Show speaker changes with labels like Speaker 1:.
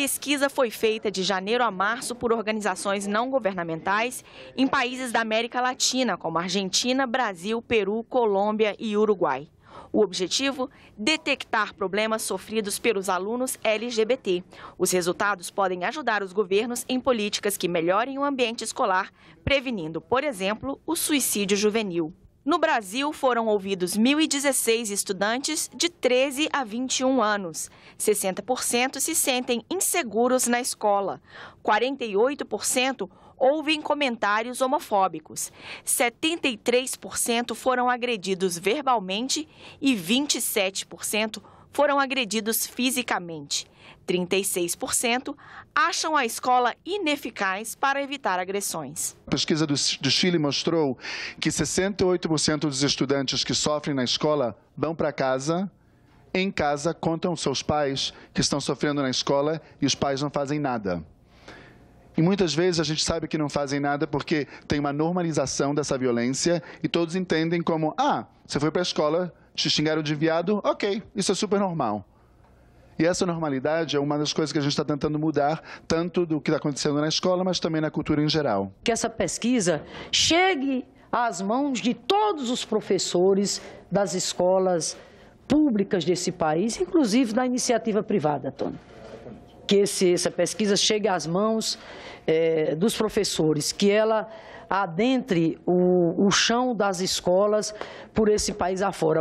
Speaker 1: pesquisa foi feita de janeiro a março por organizações não governamentais em países da América Latina, como Argentina, Brasil, Peru, Colômbia e Uruguai. O objetivo? Detectar problemas sofridos pelos alunos LGBT. Os resultados podem ajudar os governos em políticas que melhorem o ambiente escolar, prevenindo, por exemplo, o suicídio juvenil. No Brasil, foram ouvidos 1.016 estudantes de 13 a 21 anos. 60% se sentem inseguros na escola. 48% ouvem comentários homofóbicos. 73% foram agredidos verbalmente e 27% foram agredidos fisicamente. 36% acham a escola ineficaz para evitar agressões.
Speaker 2: A pesquisa do, Chile mostrou que 68% dos estudantes que sofrem na escola vão para casa em casa contam seus pais que estão sofrendo na escola e os pais não fazem nada. E muitas vezes a gente sabe que não fazem nada porque tem uma normalização dessa violência e todos entendem como: ah, você foi para a escola, te xingaram de viado, ok, isso é super normal. E essa normalidade é uma das coisas que a gente está tentando mudar, tanto do que está acontecendo na escola, mas também na cultura em geral. Que essa
Speaker 3: pesquisa chegue às mãos de todos os professores das escolas públicas desse país, inclusive da iniciativa privada, Tony que esse, essa pesquisa chegue às mãos é, dos professores, que ela adentre o, o chão das escolas por esse país afora.